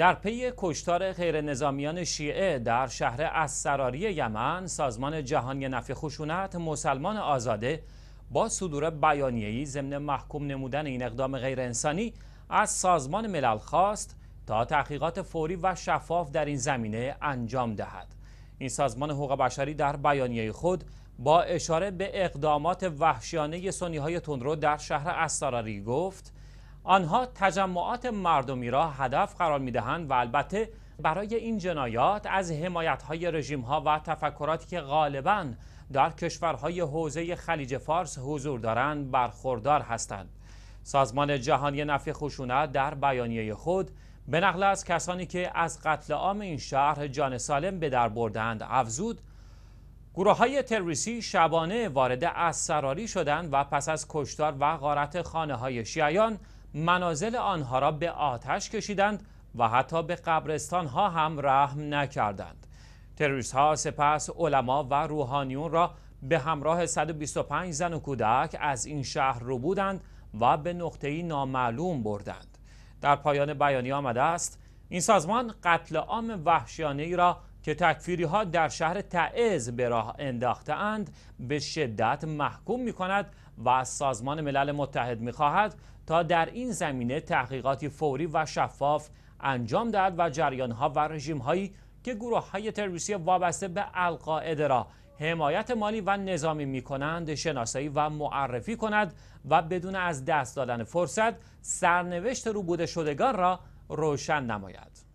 در پی کشتار غیرنظامیان شیعه در شهر اسراری یمن سازمان جهانی نفی خشونت مسلمان آزاده با صدور بیانیه‌ای ضمن محکوم نمودن این اقدام غیرانسانی از سازمان ملل خواست تا تحقیقات فوری و شفاف در این زمینه انجام دهد این سازمان حقوق بشری در بیانیه خود با اشاره به اقدامات وحشیانه سنی های تندرو در شهر اسراری گفت آنها تجمعات مردمی را هدف قرار می دهند و البته برای این جنایات از حمایت های رژیم ها و تفکراتی که غالبا در کشورهای حوزه خلیج فارس حضور دارند برخوردار هستند. سازمان جهانی نفی خشونت در بیانیه خود به نقل از کسانی که از قتل عام این شهر جان سالم به در بردند افزود گروه های تروریستی شبانه وارد سراری شدند و پس از کشتار و غارت خانه های شیعیان منازل آنها را به آتش کشیدند و حتی به قبرستان ها هم رحم نکردند تروریست ها سپس علما و روحانیون را به همراه 125 زن و کودک از این شهر رو بودند و به نقطه‌ای نامعلوم بردند در پایان بیانیه آمده است این سازمان قتل عام وحشیانه ای را که تکفیری ها در شهر تعز به راه انداخته اند به شدت محکوم می کند و سازمان ملل متحد می خواهد تا در این زمینه تحقیقاتی فوری و شفاف انجام دهد و جریان ها و رژیم هایی که گروه های تروریستی وابسته به القاعده را حمایت مالی و نظامی می کنند شناسایی و معرفی کند و بدون از دست دادن فرصت سرنوشت بوده شدگان را روشن نماید.